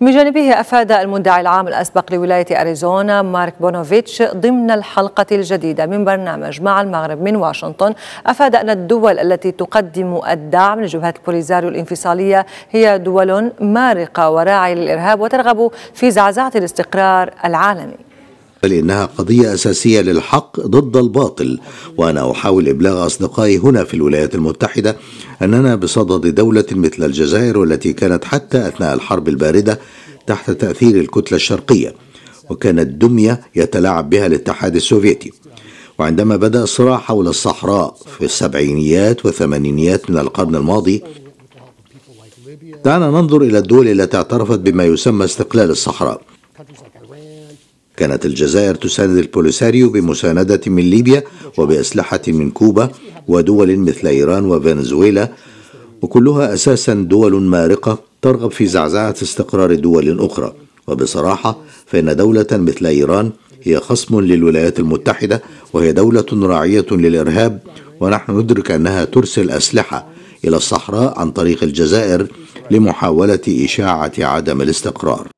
من جانبه أفاد المدعي العام الأسبق لولاية أريزونا مارك بونوفيتش ضمن الحلقة الجديدة من برنامج مع المغرب من واشنطن أفاد أن الدول التي تقدم الدعم لجبهات البوليزاريو الانفصالية هي دول مارقة وراعي للإرهاب وترغب في زعزعة الاستقرار العالمي بل إنها قضية أساسية للحق ضد الباطل وأنا أحاول إبلاغ أصدقائي هنا في الولايات المتحدة أننا بصدد دولة مثل الجزائر والتي كانت حتى أثناء الحرب الباردة تحت تأثير الكتلة الشرقية وكانت دمية يتلاعب بها الاتحاد السوفيتي وعندما بدأ الصراع حول الصحراء في السبعينيات والثمانينيات من القرن الماضي دعنا ننظر إلى الدول التي اعترفت بما يسمى استقلال الصحراء كانت الجزائر تساند البوليساريو بمساندة من ليبيا وبأسلحة من كوبا ودول مثل إيران وفنزويلا وكلها أساسا دول مارقة ترغب في زعزعة استقرار دول أخرى وبصراحة فإن دولة مثل إيران هي خصم للولايات المتحدة وهي دولة راعية للإرهاب ونحن ندرك أنها ترسل أسلحة إلى الصحراء عن طريق الجزائر لمحاولة إشاعة عدم الاستقرار